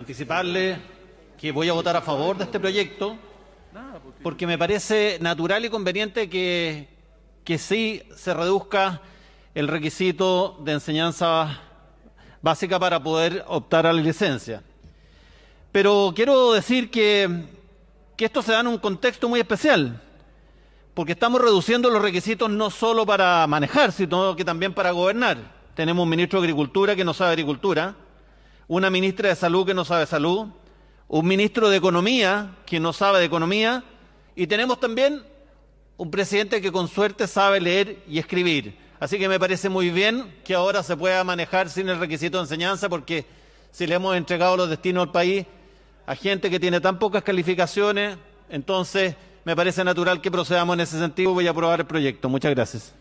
Anticiparle que voy a votar a favor de este proyecto porque me parece natural y conveniente que, que sí se reduzca el requisito de enseñanza básica para poder optar a la licencia. Pero quiero decir que, que esto se da en un contexto muy especial, porque estamos reduciendo los requisitos no solo para manejar, sino que también para gobernar. Tenemos un ministro de Agricultura que no sabe agricultura, una ministra de salud que no sabe salud, un ministro de economía que no sabe de economía, y tenemos también un presidente que con suerte sabe leer y escribir. Así que me parece muy bien que ahora se pueda manejar sin el requisito de enseñanza, porque si le hemos entregado los destinos al país a gente que tiene tan pocas calificaciones, entonces me parece natural que procedamos en ese sentido. y Voy a aprobar el proyecto. Muchas gracias.